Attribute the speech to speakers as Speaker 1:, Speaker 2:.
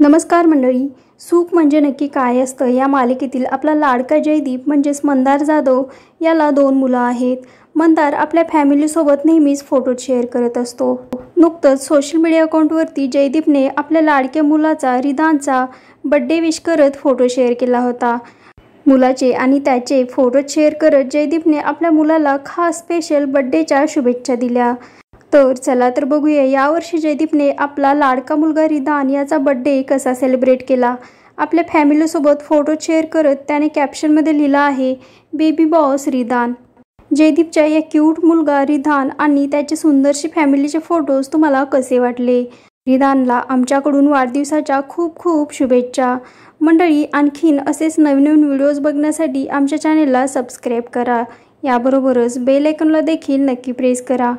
Speaker 1: नमस्कार मंडळी सुख म्हणजे नक्की काय असतं या मालिकेतील आपला लाडका जयदीप म्हणजेच मंदार जाधव याला दोन मुलं आहेत मंदार आपल्या फॅमिलीसोबत नेहमीच फोटो शेअर करत असतो नुकतंच सोशल मीडिया अकाउंटवरती जयदीपने आपल्या लाडक्या मुलाचा रिदानचा बड्डे विश करत फोटो शेअर केला होता मुलाचे आणि त्याचे फोटो शेअर करत जयदीपने आपल्या मुलाला खास स्पेशल बड्डेच्या शुभेच्छा दिल्या तर चला तर बघूया यावर्षी जयदीपने आपला लाडका मुलगा रिदान याचा बड्डे कसा सेलिब्रेट केला आपल्या फॅमिलीसोबत फोटो शेअर करत त्याने कॅप्शनमध्ये लिहिला आहे बेबी बॉस रिदान जयदीपच्या या क्यूट मुलगा रिधान आणि त्याचे सुंदरशी फॅमिलीचे फोटोज तुम्हाला कसे वाटले रिदानला आमच्याकडून वाढदिवसाच्या खूप खूप शुभेच्छा मंडळी आणखीन असेच नवीन नवीन व्हिडिओज बघण्यासाठी आमच्या चॅनेलला सबस्क्राईब करा याबरोबरच बेल देखील नक्की प्रेस करा